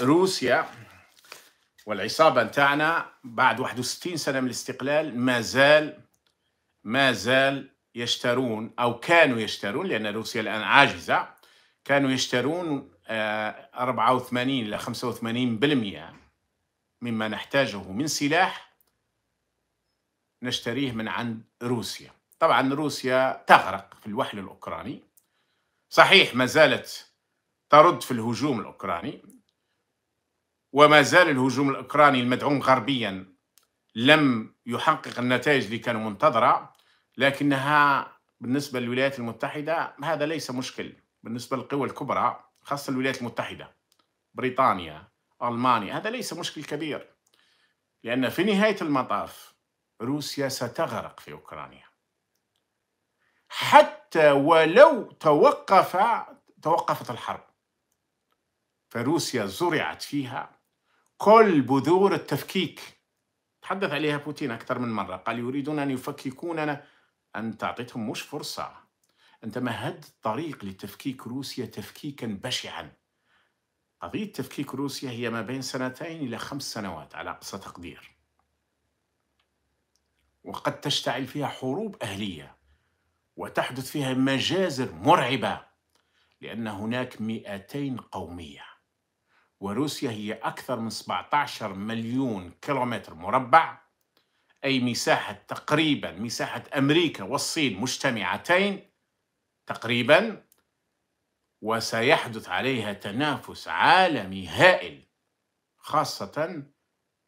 روسيا والعصابة نتاعنا بعد 61 سنة من الاستقلال ما زال ما زال يشترون أو كانوا يشترون لأن روسيا الآن عاجزة كانوا يشترون 84 آه، إلى 85% مما نحتاجه من سلاح نشتريه من عند روسيا طبعا روسيا تغرق في الوحل الأوكراني صحيح ما زالت ترد في الهجوم الأوكراني وما زال الهجوم الأوكراني المدعوم غربيا لم يحقق النتائج اللي كانوا منتظرة لكنها بالنسبة للولايات المتحدة هذا ليس مشكل بالنسبة للقوى الكبرى خاصة الولايات المتحدة بريطانيا ألمانيا هذا ليس مشكل كبير لأن في نهاية المطاف روسيا ستغرق في أوكرانيا حتى ولو توقف توقفت الحرب فروسيا زرعت فيها كل بذور التفكيك تحدث عليها بوتين أكثر من مرة قال يريدون أن يفككوننا أن تعطيتهم مش فرصة أنت مهدت الطريق لتفكيك روسيا تفكيكا بشعا قضية تفكيك روسيا هي ما بين سنتين إلى خمس سنوات على أقصى تقدير وقد تشتعل فيها حروب أهلية وتحدث فيها مجازر مرعبة لأن هناك مئتين قومية وروسيا هي أكثر من 17 مليون كيلومتر مربع أي مساحة تقريبا مساحة أمريكا والصين مجتمعتين تقريبا وسيحدث عليها تنافس عالمي هائل خاصة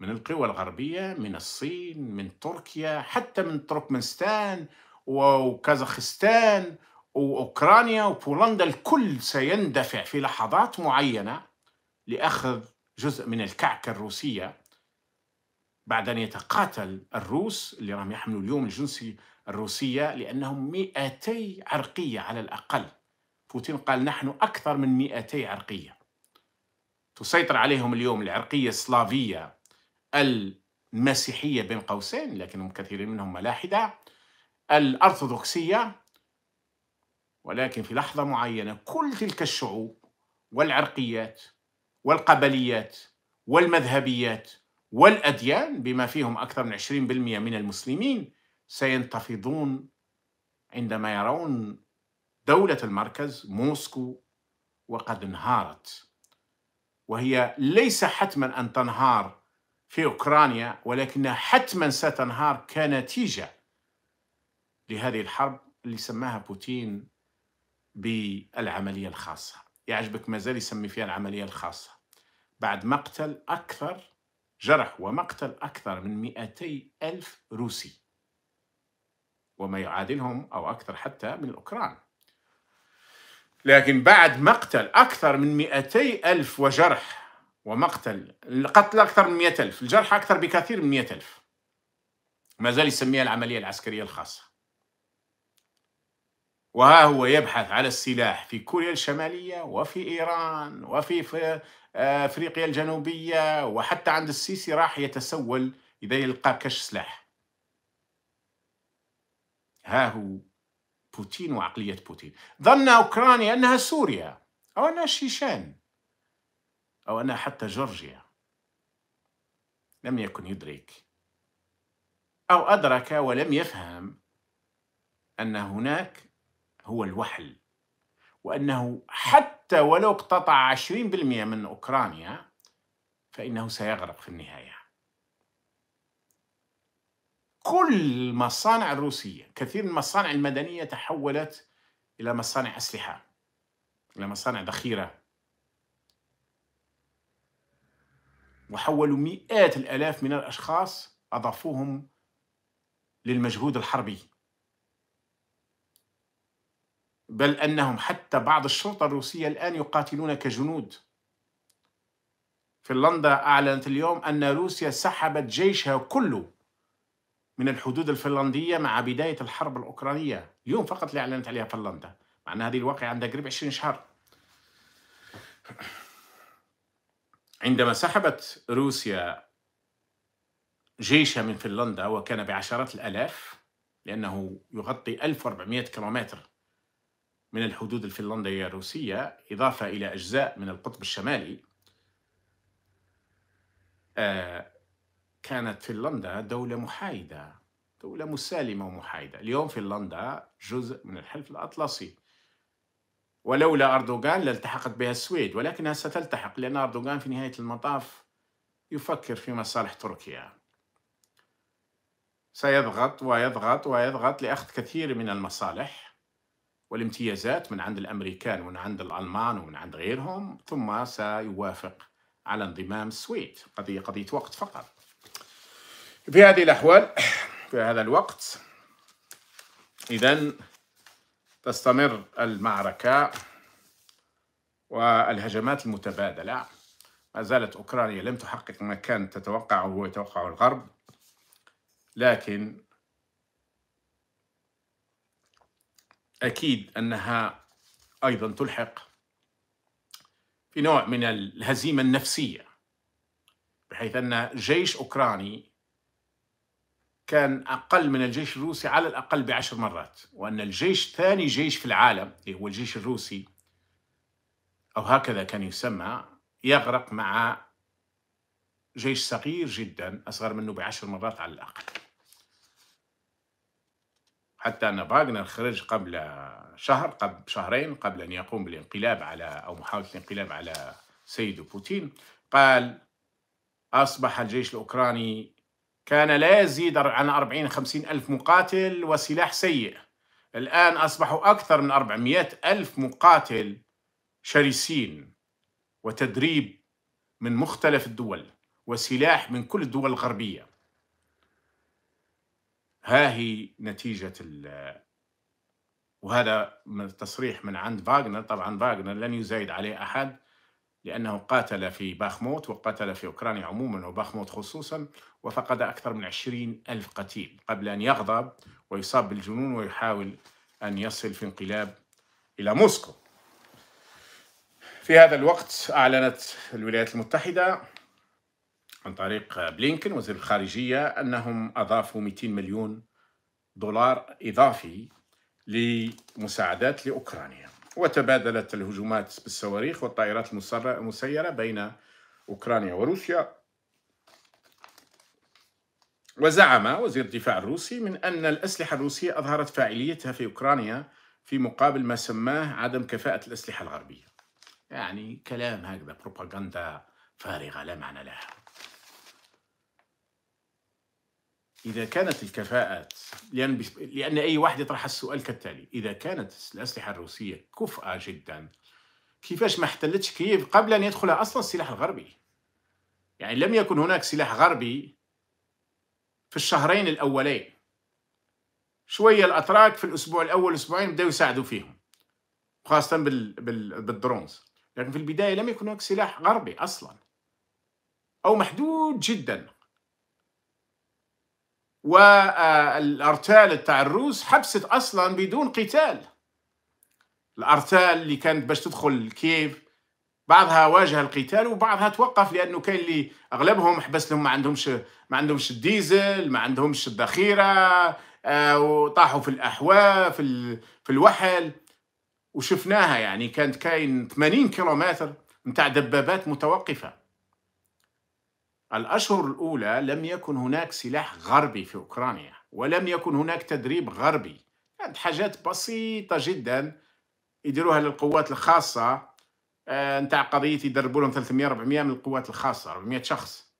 من القوى الغربية من الصين من تركيا حتى من تركمانستان وكازاخستان وأوكرانيا وبولندا الكل سيندفع في لحظات معينة لأخذ جزء من الكعكة الروسية بعد أن يتقاتل الروس اللي راهم يحملوا اليوم الجنسي الروسية لأنهم 200 عرقية على الأقل بوتين قال نحن أكثر من 200 عرقية تسيطر عليهم اليوم العرقية السلافية المسيحية بين قوسين لكنهم كثيرين منهم ملاحدة الأرثوذكسية ولكن في لحظة معينة كل تلك الشعوب والعرقيات والقبليات والمذهبيات والأديان بما فيهم أكثر من 20% من المسلمين سينتفضون عندما يرون دولة المركز موسكو وقد انهارت وهي ليس حتما أن تنهار في أوكرانيا ولكنها حتما ستنهار كنتيجة لهذه الحرب اللي سماها بوتين بالعملية الخاصة يعجبك ما زال يسمي فيها العملية الخاصة بعد مقتل أكثر جرح ومقتل أكثر من 200 ألف روسي وما يعادلهم أو أكثر حتى من الأوكران لكن بعد مقتل أكثر من 200 ألف وجرح ومقتل القتل أكثر من 100 ألف الجرح أكثر بكثير من 100 ألف ما زال يسميها العملية العسكرية الخاصة وها هو يبحث على السلاح في كوريا الشمالية وفي إيران وفي آه، أفريقيا الجنوبية وحتى عند السيسي راح يتسول إذا يلقى كش سلاح ها هو بوتين وعقلية بوتين ظن أوكرانيا أنها سوريا أو أنها شيشان أو أنها حتى جورجيا لم يكن يدرك أو أدرك ولم يفهم أن هناك هو الوحل وأنه حتى ولو اقتطع 20% من أوكرانيا فإنه سيغرق في النهاية كل المصانع الروسية كثير من المصانع المدنية تحولت إلى مصانع أسلحة إلى مصانع ذخيرة وحولوا مئات الآلاف من الأشخاص أضافوهم للمجهود الحربي بل أنهم حتى بعض الشرطة الروسية الآن يقاتلون كجنود فنلندا أعلنت اليوم أن روسيا سحبت جيشها كله من الحدود الفنلندية مع بداية الحرب الأوكرانية اليوم فقط اللي أعلنت عليها فنلندا مع أن هذه الواقعة عندها قريب 20 شهر عندما سحبت روسيا جيشها من فنلندا وكان بعشرات الآلاف لأنه يغطي 1400 كيلومتر من الحدود الفنلندية الروسية إضافة إلى أجزاء من القطب الشمالي آه، كانت فنلندا دولة محايدة دولة مسالمة ومحايدة اليوم فنلندا جزء من الحلف الأطلسي ولولا أردوغان لالتحقت بها السويد ولكنها ستلتحق لأن أردوغان في نهاية المطاف يفكر في مصالح تركيا سيضغط ويضغط ويضغط لأخذ كثير من المصالح والامتيازات من عند الأمريكان ومن عند الألمان ومن عند غيرهم ثم سيوافق على انضمام السويد قضية قضية وقت فقط في هذه الأحوال في هذا الوقت إذا تستمر المعركة والهجمات المتبادلة ما زالت أوكرانيا لم تحقق ما كانت تتوقعه ويتوقعه الغرب لكن أكيد أنها أيضا تلحق في نوع من الهزيمة النفسية بحيث أن جيش أوكراني كان أقل من الجيش الروسي على الأقل بعشر مرات وأن الجيش ثاني جيش في العالم اللي هو الجيش الروسي أو هكذا كان يسمى يغرق مع جيش صغير جدا أصغر منه بعشر مرات على الأقل حتى أن فاغنر خرج قبل شهر قبل شهرين قبل أن يقوم بالانقلاب على أو محاولة الانقلاب على سيد بوتين قال أصبح الجيش الأوكراني كان لا يزيد عن 40 50 ألف مقاتل وسلاح سيء الآن أصبحوا أكثر من 400 ألف مقاتل شرسين وتدريب من مختلف الدول وسلاح من كل الدول الغربية ها هي نتيجة وهذا من تصريح من عند فاغنر طبعا فاغنر لن يزايد عليه أحد لأنه قاتل في باخموت وقاتل في أوكرانيا عموما وباخموت خصوصا وفقد أكثر من عشرين ألف قتيل قبل أن يغضب ويصاب بالجنون ويحاول أن يصل في انقلاب إلى موسكو في هذا الوقت أعلنت الولايات المتحدة عن طريق بلينكن وزير الخارجية أنهم أضافوا 200 مليون دولار إضافي لمساعدات لأوكرانيا وتبادلت الهجومات بالصواريخ والطائرات المسيرة بين أوكرانيا وروسيا وزعم وزير الدفاع الروسي من أن الأسلحة الروسية أظهرت فاعليتها في أوكرانيا في مقابل ما سماه عدم كفاءة الأسلحة الغربية يعني كلام هكذا بروباغندا فارغة لا معنى لها إذا كانت الكفاءات لأن يعني بش... لأن أي واحد يطرح السؤال كالتالي إذا كانت الأسلحة الروسية كفأة جدا كيفاش ما احتلتش كييف قبل أن يدخل أصلا السلاح الغربي يعني لم يكن هناك سلاح غربي في الشهرين الأولين شوية الأتراك في الأسبوع الأول أسبوعين بدأوا يساعدوا فيهم خاصة بال... بال... بالدرونز لكن في البداية لم يكن هناك سلاح غربي أصلا أو محدود جدا والارتال تاع الروس حبست اصلا بدون قتال الارتال اللي كانت باش تدخل كييف بعضها واجه القتال وبعضها توقف لانه كان اللي اغلبهم حبس لهم ما عندهمش ما عندهمش الديزل ما عندهمش الذخيره آه، وطاحوا في الاحواء في في الوحل وشفناها يعني كانت كاين 80 كيلومتر نتاع دبابات متوقفه الأشهر الأولى لم يكن هناك سلاح غربي في أوكرانيا ولم يكن هناك تدريب غربي كانت حاجات بسيطة جدا يديروها للقوات الخاصة آه، نتاع قضية يدربوا لهم 300 400 من القوات الخاصة 400 شخص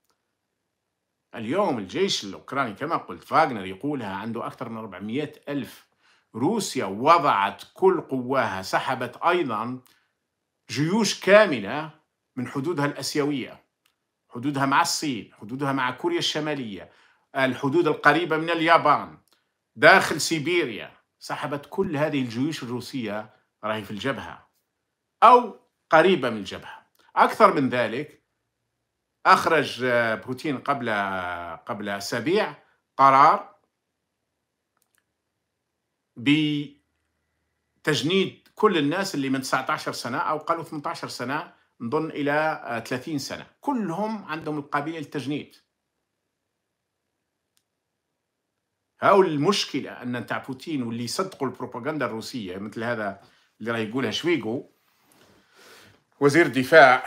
اليوم الجيش الأوكراني كما قلت فاغنر يقولها عنده أكثر من 400 ألف روسيا وضعت كل قواها سحبت أيضا جيوش كاملة من حدودها الأسيوية حدودها مع الصين حدودها مع كوريا الشمالية الحدود القريبة من اليابان داخل سيبيريا سحبت كل هذه الجيوش الروسية راهي في الجبهة أو قريبة من الجبهة أكثر من ذلك أخرج بوتين قبل قبل أسابيع قرار بتجنيد كل الناس اللي من 19 سنة أو قالوا 18 سنة نظن إلى 30 آه، سنة كلهم عندهم القابلية للتجنيد هاو المشكلة أن تاع بوتين واللي يصدقوا البروباغندا الروسية مثل هذا اللي راه يقولها شويقو وزير الدفاع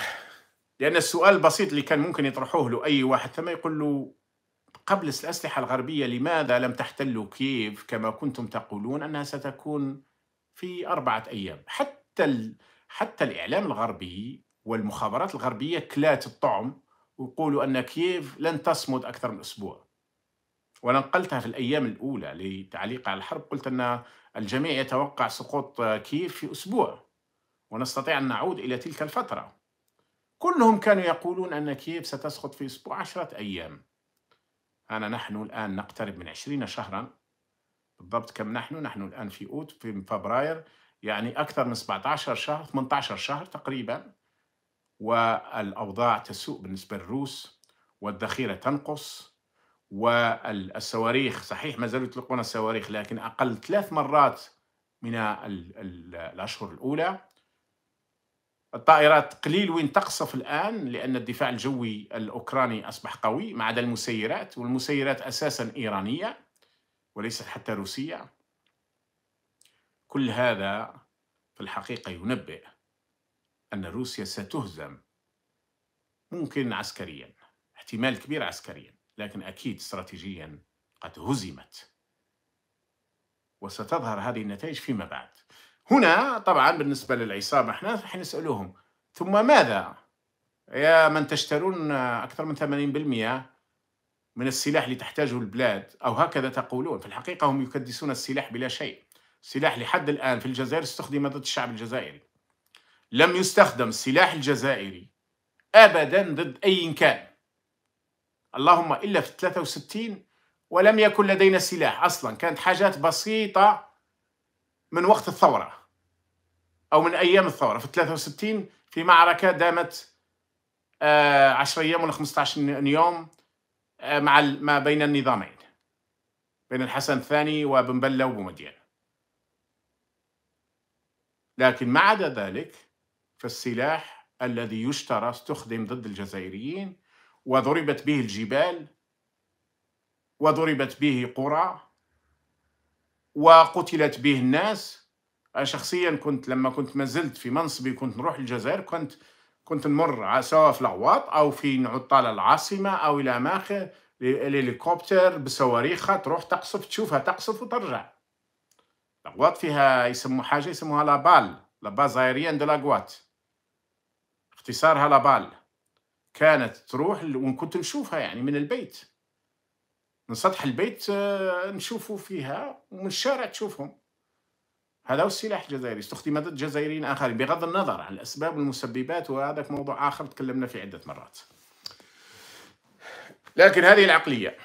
لأن السؤال البسيط اللي كان ممكن يطرحوه له أي واحد ثم يقول له قبل الأسلحة الغربية لماذا لم تحتلوا كييف كما كنتم تقولون أنها ستكون في أربعة أيام حتى ال... حتى الإعلام الغربي والمخابرات الغربية كلات الطعم ويقولوا أن كييف لن تصمد أكثر من أسبوع وأنا نقلتها في الأيام الأولى لتعليق على الحرب قلت أن الجميع يتوقع سقوط كييف في أسبوع ونستطيع أن نعود إلى تلك الفترة كلهم كانوا يقولون أن كييف ستسقط في أسبوع عشرة أيام أنا نحن الآن نقترب من عشرين شهرا بالضبط كم نحن نحن الآن في أوت في فبراير يعني أكثر من 17 شهر 18 شهر تقريبا والأوضاع تسوء بالنسبة للروس والذخيرة تنقص والصواريخ صحيح ما زالوا يطلقون الصواريخ لكن أقل ثلاث مرات من الأشهر الأولى الطائرات قليل وين تقصف الآن لأن الدفاع الجوي الأوكراني أصبح قوي ما عدا المسيرات والمسيرات أساسا إيرانية وليست حتى روسية كل هذا في الحقيقة ينبئ أن روسيا ستهزم ممكن عسكريا احتمال كبير عسكريا لكن أكيد استراتيجيا قد هزمت وستظهر هذه النتائج فيما بعد هنا طبعا بالنسبة للعصابة احنا نسألهم نسألوهم ثم ماذا يا من تشترون أكثر من 80% من السلاح اللي تحتاجه البلاد أو هكذا تقولون في الحقيقة هم يكدسون السلاح بلا شيء السلاح لحد الآن في الجزائر استخدم ضد الشعب الجزائري لم يستخدم السلاح الجزائري أبدا ضد أي كان اللهم إلا في 63 ولم يكن لدينا سلاح أصلا كانت حاجات بسيطة من وقت الثورة أو من أيام الثورة في 63 في معركة دامت 10 آه، أيام ولا 15 يوم آه، مع ما بين النظامين بين الحسن الثاني وبن بلة وبومدين لكن ما عدا ذلك فالسلاح الذي يشترى استخدم ضد الجزائريين وضربت به الجبال وضربت به قرى وقتلت به الناس شخصيا كنت لما كنت مازلت في منصبي كنت نروح الجزائر كنت كنت نمر سواء في العواط او في نعطال العاصمه او الى ماخر الهليكوبتر بصواريخها تروح تقصف تشوفها تقصف وترجع العواط فيها يسموا حاجه يسموها لابال لابال ايريان دو لاغوات اختصارها لابال كانت تروح وكنت نشوفها يعني من البيت من سطح البيت آه، نشوفوا فيها ومن الشارع تشوفهم هذا هو السلاح الجزائري استخدم ضد جزائريين اخرين بغض النظر عن الاسباب والمسببات وهذاك موضوع اخر تكلمنا فيه عده مرات لكن هذه العقليه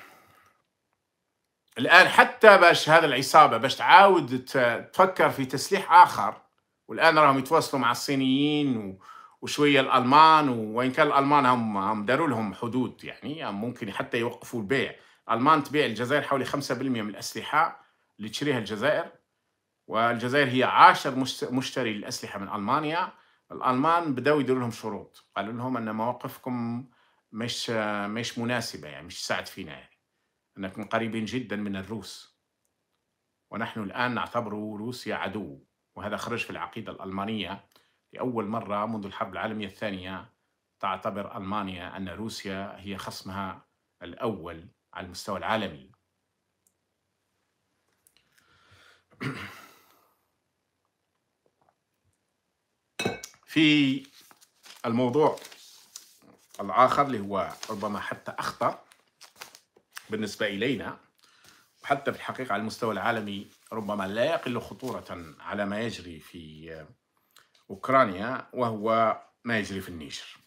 الان حتى باش هذا العصابه باش تعاود تفكر في تسليح اخر والان راهم يتواصلوا مع الصينيين و... وشويه الالمان وان كان الالمان هم هم داروا لهم حدود يعني, يعني ممكن حتى يوقفوا البيع الالمان تبيع الجزائر حوالي 5% من الاسلحه اللي تشتريها الجزائر والجزائر هي عاشر مشتري للاسلحه من المانيا الالمان بداوا يديروا لهم شروط قالوا لهم ان مواقفكم مش مش مناسبه يعني مش تساعد فينا يعني انكم قريبين جدا من الروس ونحن الان نعتبر روسيا عدو وهذا خرج في العقيده الالمانيه لأول مرة منذ الحرب العالمية الثانية تعتبر ألمانيا أن روسيا هي خصمها الأول على المستوى العالمي في الموضوع الآخر اللي هو ربما حتى أخطر بالنسبة إلينا وحتى في الحقيقة على المستوى العالمي ربما لا يقل خطورة على ما يجري في أوكرانيا وهو ما يجري في النيجر